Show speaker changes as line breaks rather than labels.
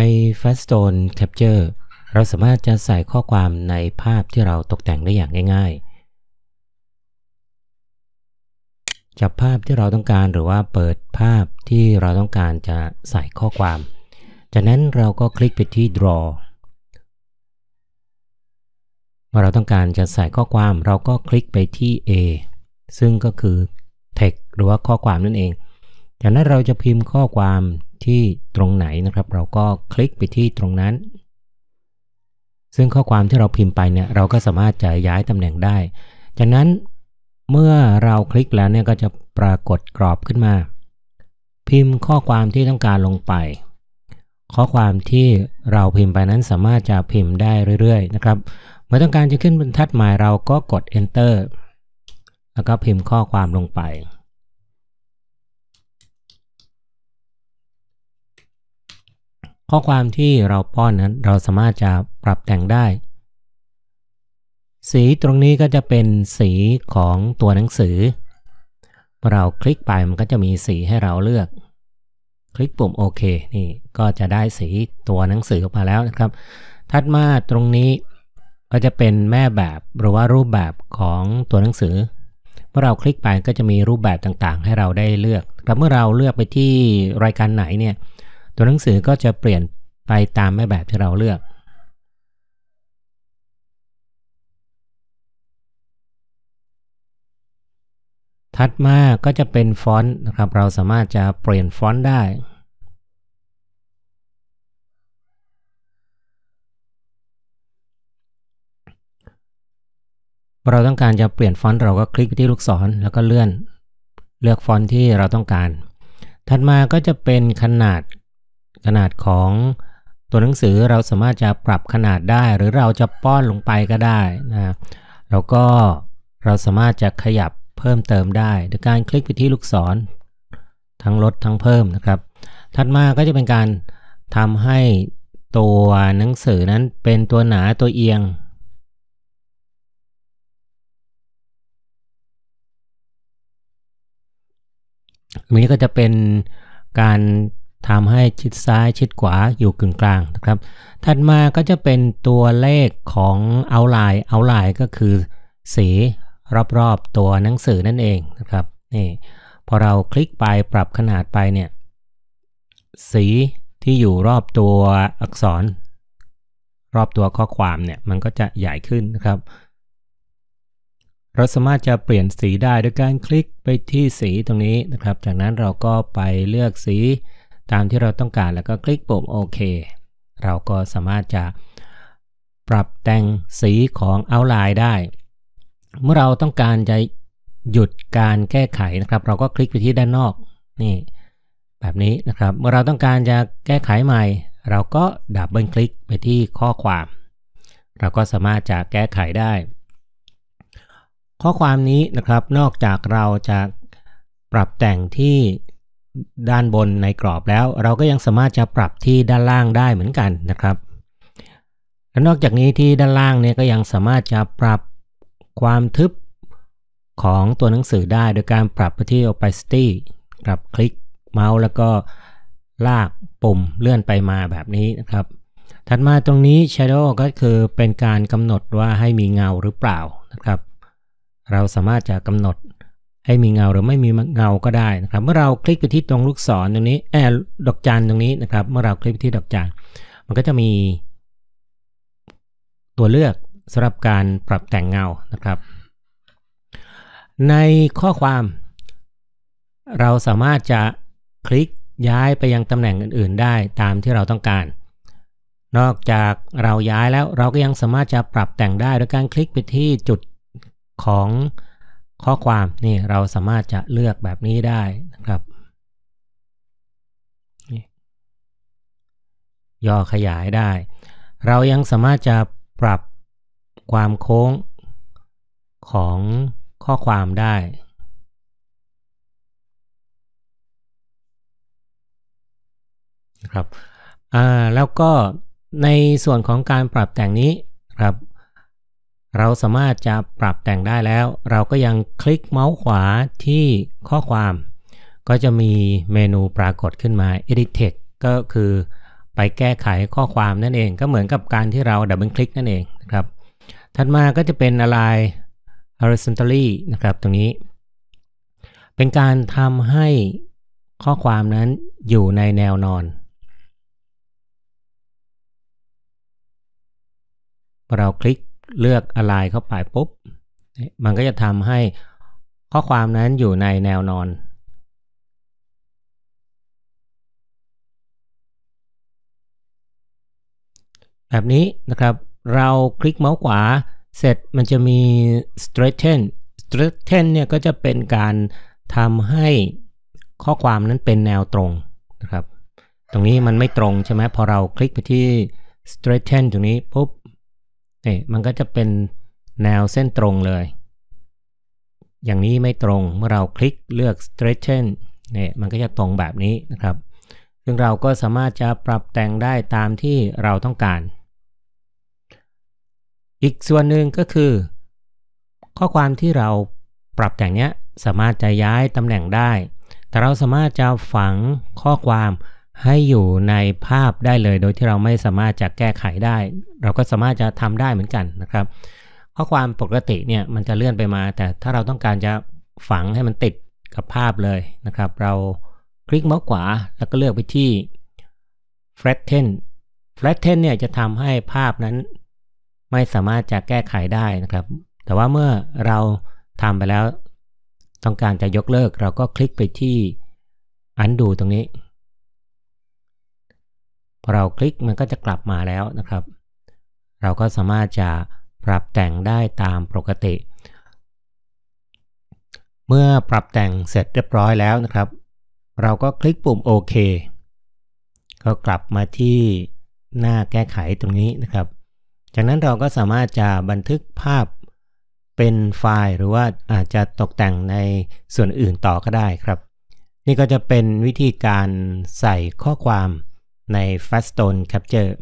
ใน Fastone Capture เราสามารถจะใส่ข้อความในภาพที่เราตกแต่งได้อย่างง่ายๆ จับภาพที่เราต้องการหรือว่าเปิดภาพที่เราต้องการจะใส่ข้อความ จากนั้นเราก็คลิกไปที่ draw เมื่อเราต้องการจะใส่ข้อความเราก็คลิกไปที่ A ซึ่งก็คือ text หรือว่าข้อความนั่นเอง จากนั้นเราจะพิมพ์ข้อความที่ตรงไหนนะครับ เราก็คลิกไปที่ตรงนั้น ซึ่งข้อความที่เราพิมพ์ไปเนี่ยเราก็สามารถจะย้ายตำแหน่งได้ จากนั้นเมื่อเราคลิกแล้วเนี่ยก็จะปรากฏกรอบขึ้นมา พิมพ์ข้อความที่ต้องการลงไป ข้อความที่เราพิมพ์ไปนั้นสามารถจะพิมพ์ได้เรื่อยๆ นะครับ เมื่อต้องการจะขึ้นบรรทัดหมายเราก็กด enter แล้วก็พิมพ์ข้อความลงไปข้อความที่เราป้อนนั้นเราสามารถจะปรับแต่งได้ สีตรงนี้ก็จะเป็นสีของตัวหนังสือ เราคลิกไปมันก็จะมีสีให้เราเลือก คลิกปุ่มโอเคนี่ก็จะได้สีตัวหนังสือออกมาแล้วนะครับ ถัดมาตรงนี้ก็จะเป็นแม่แบบหรือว่ารูปแบบของตัวหนังสือเมื่อเราคลิกไปก็จะมีรูปแบบต่างๆให้เราได้เลือกรับเมื่อเราเลือกไปที่รายการไหนเนี่ยตัวหนังสือก็จะเปลี่ยนไปตามแบบที่เราเลือก ถัดมาก็จะเป็นฟอนต์นะครับ เราสามารถจะเปลี่ยนฟอนต์ได้ เราต้องการจะเปลี่ยนฟอนต์เราก็คลิกไปที่ลูกศรแล้วก็เลื่อน เลือกฟอนต์ที่เราต้องการ ถัดมาก็จะเป็นขนาดขนาดของตัวหนังสือเราสามารถจะปรับขนาดได้หรือเราจะป้อนลงไปก็ได้นะแล้วก็เราสามารถจะขยับเพิ่มเติมได้โดยการคลิกไปที่ลูกศรทั้งลดทั้งเพิ่มนะครับ ถัดมาก็จะเป็นการทำให้ตัวหนังสือนั้นเป็นตัวหนาตัวเอียง นี้ก็จะเป็นการทำให้ชิดซ้ายชิดขวาอยู่กึ่งกลางนะครับ ถัดมาก็จะเป็นตัวเลขของ outline outline ก็คือสีรอบๆตัวหนังสือนั่นเองนะครับ นี่พอเราคลิกไปปรับขนาดไปเนี่ยสีที่อยู่รอบตัวอักษร รอบตัวข้อความเนี่ยมันก็จะใหญ่ขึ้นนะครับ เราสามารถจะเปลี่ยนสีได้ โดยการคลิกไปที่สีตรงนี้นะครับ จากนั้นเราก็ไปเลือกสีตามที่เราต้องการแล้วก็คลิกปุ่มโอเคเราก็สามารถจะปรับแต่งสีของ outline ได้ เมื่อเราต้องการจะหยุดการแก้ไขนะครับ เราก็คลิกไปที่ด้านนอกนี่แบบนี้นะครับ เมื่อเราต้องการจะแก้ไขใหม่ เราก็ดับเบิลคลิกไปที่ข้อความ เราก็สามารถจะแก้ไขได้ ข้อความนี้นะครับนอกจากเราจะปรับแต่งที่ด้านบนในกรอบแล้ว เราก็ยังสามารถจะปรับที่ด้านล่างได้เหมือนกันนะครับและนอกจากนี้ที่ด้านล่างเนี่ยก็ยังสามารถจะปรับความทึบของตัวหนังสือได้ โดยการปรับไปที่ opacity ปรับคลิกเมาส์ แล้วก็ลากปุ่มเลื่อนไปมาแบบนี้นะครับ ถัดมาตรงนี้ shadow ก็คือเป็นการกำหนดว่าให้มีเงาหรือเปล่านะครับ เราสามารถจะกำหนดให้มีเงาหรือไม่มีเงาก็ได้นะครับเมื่อเราคลิกไปที่ตรงลูกศรตรงนี้แอดอกจันตรงนี้นะครับเมื่อเราคลิกไปที่ดอกจันมันก็จะมี ตัวเลือกสำหรับการปรับแต่งเงานะครับ ในข้อความ เราสามารถจะคลิกย้ายไปยังตำแหน่งอื่นๆได้ตามที่เราต้องการ นอกจากเราย้ายแล้วเราก็ยังสามารถจะปรับแต่งได้ โดยการคลิกไปที่จุดของข้อความ นี่เราสามารถจะเลือกแบบนี้ได้นะครับย่อขยายได้เรายังสามารถจะปรับความโค้งของข้อความได้ครับแล้วก็ในส่วนของการปรับแต่งนี้ครับเราสามารถจะปรับแต่งได้แล้ว เราก็ยังคลิกเมาส์ขวาที่ข้อความ ก็จะมีเมนูปรากฏขึ้นมา edit text ก็คือไปแก้ไขข้อความนั่นเอง ก็เหมือนกับการที่เราดับเบิลคลิกนั่นเองนะครับถัดมาก็จะเป็นอะไร horizontally นะครับตรงนี้ เป็นการทำให้ข้อความนั้นอยู่ในแนวนอน เราคลิกเลือกอะไรเข้าไปปุ๊บ มันก็จะทำให้ข้อความนั้นอยู่ในแนวนอน แบบนี้นะครับ เราคลิกเมาส์ขวาเสร็จมันจะมี straighten straighten เนี่ยก็จะเป็นการทำให้ข้อความนั้นเป็นแนวตรงนะครับ ตรงนี้มันไม่ตรงใช่ไหม พอเราคลิกไปที่ straighten ตรงนี้ปุ๊บนี่มันก็จะเป็นแนวเส้นตรงเลย อย่างนี้ไม่ตรง เมื่อเราคลิกเลือก s t r e t c h e n เนี่มันก็จะตรงแบบนี้นะครับ ซึ่งเราก็สามารถจะปรับแต่งได้ตามที่เราต้องการ อีกส่วนหนึ่งก็คือ ข้อความที่เราปรับแต่งเนี้ย สามารถจะย้ายตำแหน่งได้ แต่เราสามารถจะฝังข้อความให้อยู่ในภาพได้เลย โดยที่เราไม่สามารถจะแก้ไขได้ เราก็สามารถจะทำได้เหมือนกันนะครับ ข้อความปกติเนี่ยมันจะเลื่อนไปมา แต่ถ้าเราต้องการจะฝังให้มันติดกับภาพเลยนะครับ เราคลิกเมาส์ขวา แล้วก็เลือกไปที่ flatten flatten เนี่ยจะทำให้ภาพนั้น ไม่สามารถจะแก้ไขได้นะครับ แต่ว่าเมื่อเราทำไปแล้ว ต้องการจะยกเลิก เราก็คลิกไปที่ undo ตรงนี้เราคลิกมันก็จะกลับมาแล้วนะครับ เราก็สามารถจะปรับแต่งได้ตามปกติ เมื่อปรับแต่งเสร็จเรียบร้อยแล้วนะครับ เราก็คลิกปุ่มโอเค ก็กลับมาที่หน้าแก้ไขตรงนี้นะครับ จากนั้นเราก็สามารถจะบันทึกภาพเป็นไฟล์ หรือว่าอาจจะตกแต่งในส่วนอื่นต่อก็ได้ครับ นี่ก็จะเป็นวิธีการใส่ข้อความใน Fastone Capture